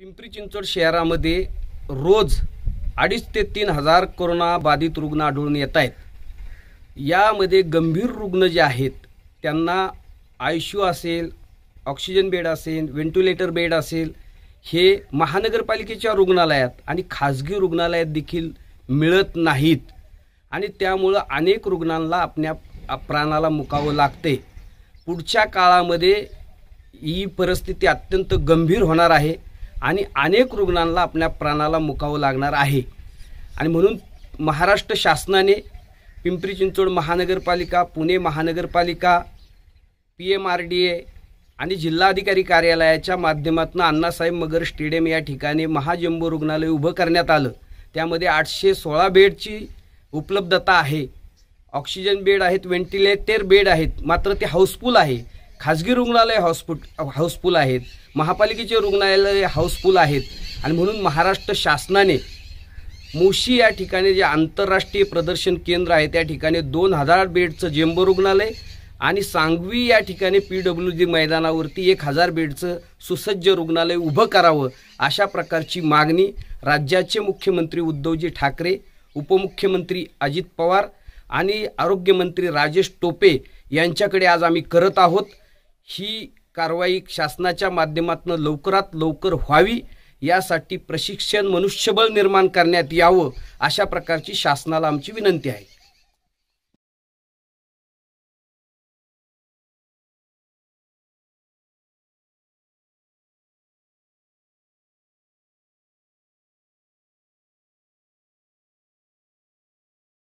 पिंपरी चिंचवड शहरामध्ये रोज अडीच ते तीन हजार कोरोना बाधित रुग्ण आढळून येत आहेत यामध्ये गंभीर रुग्ण जे आहेत त्यांना सी असेल ऑक्सिजन बेड असेल व्हेंटिलेटर बेड असेल हे महानगरपालिकेच्या रुग्णालयात आणि खाजगी रुग्णालयात देखील मिळत नाहीत आणि त्यामुळं अनेक रुग्णांना आपल्या प्राणाला मुकावं लागते पुढच्या काळामध्ये ही परिस्थिती अत्यंत गंभीर होणार आहे आणि अनेक रुग्णांना आपल्या प्राणाला मुकावं लागणार आहे आणि म्हणून महाराष्ट्र शासनाने पिंपरी चिंचवड महानगरपालिका पुणे महानगरपालिका P M R D A आणि जिल्हाधिकारी कार्यालयाच्या माध्यमातून अण्णासाहेब मगर स्टेडियम या ठिकाणी महाजंबो रुग्णालय उभं करण्यात आलं त्यामध्ये आठशे सोळा बेडची उपलब्धता आहे ऑक्सिजन बेड आहेत व्हेंटिलेटर बेड आहेत मात्र ते हाऊसफुल आहे खाजगी रुग्णालय हाऊसफुट हाऊसफुल आहेत महापालिकेचे रुग्णालय हाऊसफुल आहेत आणि म्हणून महाराष्ट्र शासनाने मोशी या ठिकाणी जे आंतरराष्ट्रीय प्रदर्शन केंद्र आहे त्या ठिकाणी दोन हजार बेडचं जेंबो रुग्णालय आणि सांगवी या ठिकाणी पी डब्ल्यू डी मैदानावरती एक हजार बेडचं सुसज्ज रुग्णालय उभं करावं अशा प्रकारची मागणी राज्याचे मुख्यमंत्री उद्धवजी ठाकरे उपमुख्यमंत्री अजित पवार आणि आरोग्यमंत्री राजेश टोपे यांच्याकडे आज आम्ही करत आहोत ही कारवाई शासनाच्या माध्यमातून लवकरात लवकर व्हावी यासाठी प्रशिक्षण मनुष्यबळ निर्माण करण्यात यावं अशा प्रकारची शासनाला आमची विनंती आहे